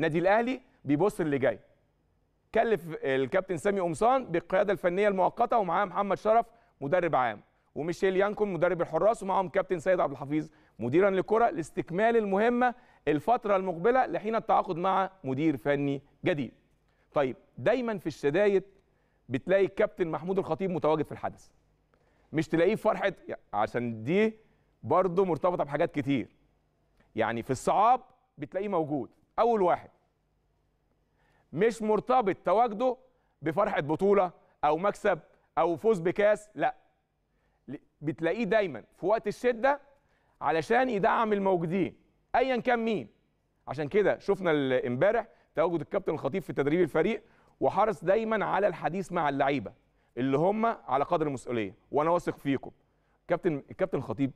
نادي الاهلي بيبص اللي جاي كلف الكابتن سامي قمصان بالقياده الفنيه المؤقته ومعاه محمد شرف مدرب عام وميشيل يانكون مدرب الحراس ومعاهم كابتن سيد عبد الحفيظ مديرا للكره لاستكمال المهمه الفتره المقبله لحين التعاقد مع مدير فني جديد. طيب دايما في الشدايد بتلاقي الكابتن محمود الخطيب متواجد في الحدث. مش تلاقيه في فرحه عشان دي برضه مرتبطه بحاجات كتير. يعني في الصعاب بتلاقيه موجود اول واحد مش مرتبط تواجده بفرحه بطوله او مكسب او فوز بكاس لا بتلاقيه دايما في وقت الشده علشان يدعم الموجودين ايا كان مين عشان كده شفنا امبارح تواجد الكابتن الخطيب في تدريب الفريق وحرص دايما على الحديث مع اللعيبه اللي هم على قدر المسؤوليه وانا واثق فيكم كابتن الكابتن الخطيب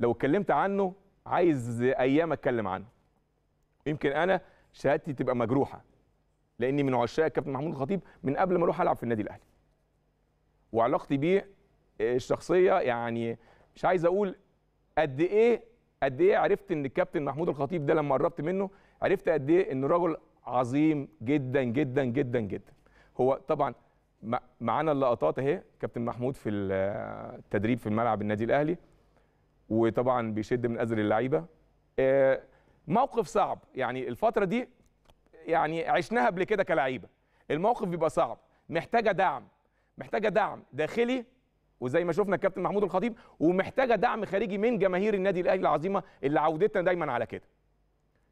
لو اتكلمت عنه عايز ايام اتكلم عنه يمكن انا شهادتي تبقى مجروحه لاني من عشاق كابتن محمود الخطيب من قبل ما اروح العب في النادي الاهلي وعلاقتي بيه آه، الشخصيه يعني مش عايز اقول قد ايه قد ايه عرفت ان الكابتن محمود الخطيب ده لما قربت منه عرفت قد ايه ان راجل عظيم جدا جدا جدا جدا هو طبعا معانا اللقطات اهي كابتن محمود في التدريب في الملعب النادي الاهلي وطبعا بيشد من ازر اللعيبه آه، موقف صعب يعني الفتره دي يعني عشناها قبل كده كلعيبه الموقف بيبقى صعب محتاجه دعم محتاجه دعم داخلي وزي ما شفنا الكابتن محمود الخطيب ومحتاجه دعم خارجي من جماهير النادي الاهلي العظيمه اللي عودتنا دايما على كده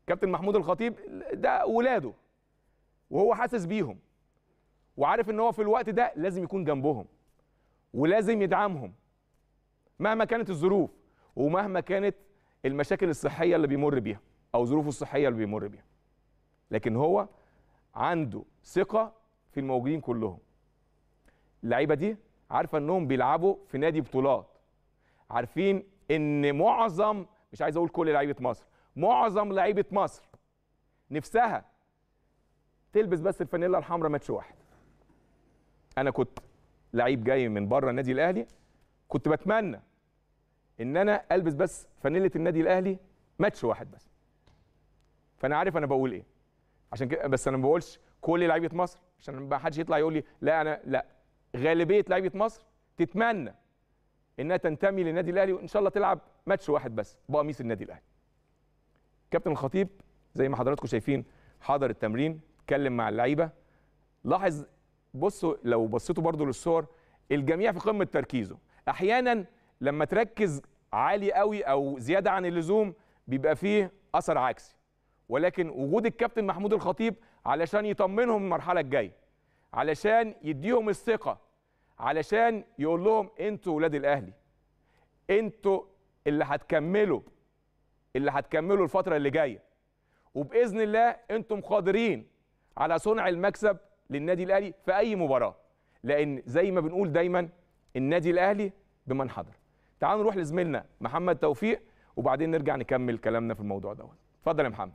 كابتن محمود الخطيب ده ولاده وهو حاسس بيهم وعارف ان هو في الوقت ده لازم يكون جنبهم ولازم يدعمهم مهما كانت الظروف ومهما كانت المشاكل الصحيه اللي بيمر بيها او ظروفه الصحيه اللي بيمر بيها لكن هو عنده ثقه في الموجودين كلهم اللعيبه دي عارفه انهم بيلعبوا في نادي بطولات عارفين ان معظم مش عايز اقول كل لعيبه مصر معظم لعيبه مصر نفسها تلبس بس الفانيلا الحمراء ماتش واحد انا كنت لعيب جاي من بره النادي الاهلي كنت بتمنى ان انا البس بس فانيله النادي الاهلي ماتش واحد بس فانا عارف انا بقول ايه عشان كده بس انا ما بقولش كل لعيبه مصر عشان ما حدش يطلع يقول لي لا انا لا غالبيه لعيبه مصر تتمنى انها تنتمي للنادي الاهلي وان شاء الله تلعب ماتش واحد بس بقميص النادي الاهلي كابتن الخطيب زي ما حضراتكم شايفين حضر التمرين اتكلم مع اللعيبه لاحظ بصوا لو بصيتوا برضو للصور الجميع في قمه تركيزه احيانا لما تركز عالي قوي او زياده عن اللزوم بيبقى فيه اثر عكسي ولكن وجود الكابتن محمود الخطيب علشان يطمنهم المرحله الجايه علشان يديهم الثقه علشان يقول لهم انتوا ولاد الاهلي انتوا اللي هتكملوا اللي هتكملوا الفتره اللي جايه وباذن الله انتم قادرين على صنع المكسب للنادي الاهلي في اي مباراه لان زي ما بنقول دايما النادي الاهلي بمن حضر تعالوا نروح لزميلنا محمد توفيق وبعدين نرجع نكمل كلامنا في الموضوع دوت اتفضل يا محمد